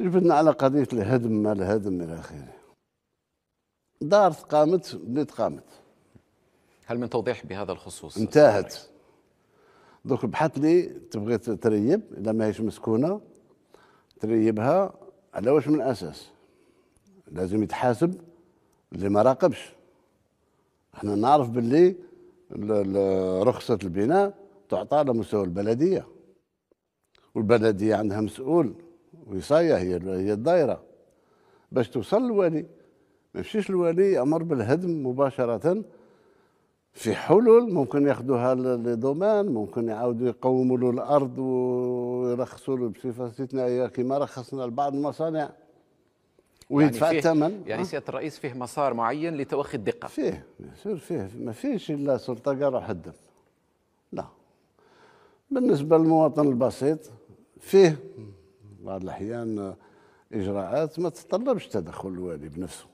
جبدنا على قضية الهدم ما الهدم إلى آخره دارت قامت بنت قامت هل من توضيح بهذا الخصوص؟ انتهت دوك بحث لي تبغي تريب إذا ماهيش مسكونة تريبها على واش من أساس لازم يتحاسب اللي ما راقبش احنا نعرف باللي رخصة البناء تعطى على مستوى البلدية والبلدية عندها مسؤول وصايه هي هي الدائره باش توصل الوالي ما يمشيش الوالي امر بالهدم مباشره في حلول ممكن ياخذوها دومان ممكن يعاودوا يقوموا له الارض ويرخصوا له بصفه استثنائيه كما رخصنا لبعض المصانع ويدفع يعني الثمن يعني سياده الرئيس فيه مسار معين لتوخي الدقه فيه سير فيه ما فيش الا سلطه قال روح لا بالنسبه للمواطن البسيط فيه بعض الأحيان إجراءات ما تتطلبش تدخل الوالي بنفسه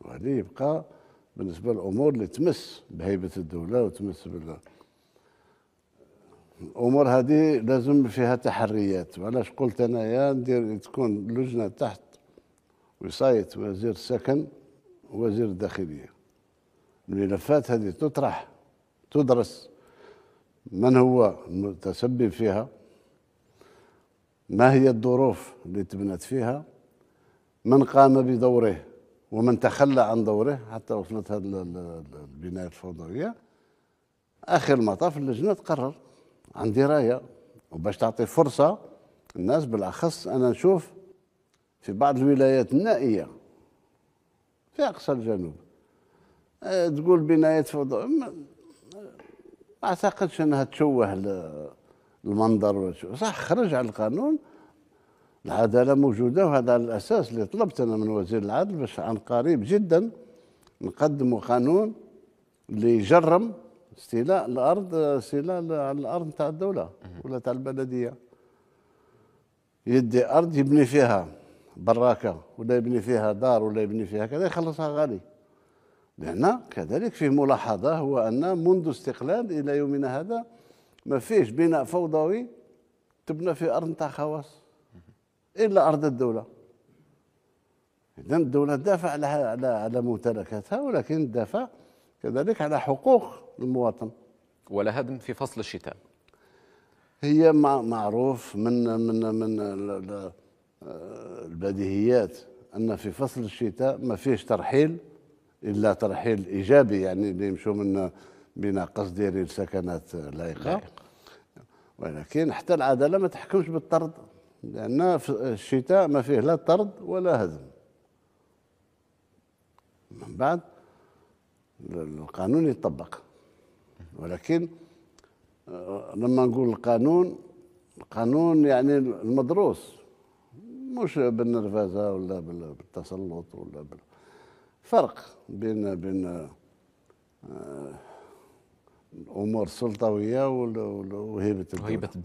وهذه يبقى بالنسبة للأمور اللي تمس بهيبة الدولة وتمس بال الأمور هذه لازم فيها تحريات وعلاش قلت أنايا ندير تكون لجنة تحت وصاية وزير السكن وزير الداخلية الملفات هذه تطرح تدرس من هو المتسبب فيها ما هي الظروف اللي تبنت فيها من قام بدوره ومن تخلى عن دوره حتى وصلت هذه البناية الفوضوية آخر المطاف اللجنة تقرر عن دراية وباش تعطي فرصة الناس بالأخص أنا نشوف في بعض الولايات النائية في أقصى الجنوب آه، تقول بناية فوضوية ما أعتقدش أنها تشوه المنظر صح خرج عن القانون العداله موجوده وهذا على الاساس اللي طلبت انا من وزير العدل باش عن قريب جدا نقدموا قانون اللي يجرم استيلاء الارض استيلاء على الارض تاع الدوله ولا تاع البلديه يدي ارض يبني فيها براكه ولا يبني فيها دار ولا يبني فيها كذا يخلصها غالي لان كذلك فيه ملاحظه هو ان منذ استقلال الى يومنا هذا ما فيش بناء فوضوي تبنى في ارض نتاع خواص الا ارض الدوله اذا الدوله تدافع على على على ممتلكاتها ولكن تدافع كذلك على حقوق المواطن ولا هدم في فصل الشتاء هي معروف من من من البديهيات ان في فصل الشتاء ما فيش ترحيل الا ترحيل ايجابي يعني اللي يمشوا من قصد ديال السكنات اللائقه ولكن حتى العداله ما تحكمش بالطرد لان في الشتاء ما فيه لا طرد ولا هدم من بعد القانون يطبق ولكن آه، لما نقول القانون القانون يعني المدروس مش بالنرفزه ولا بالتسلط ولا بالفرق فرق بين بين آه، الامور السلطويه وهيبه الدوله.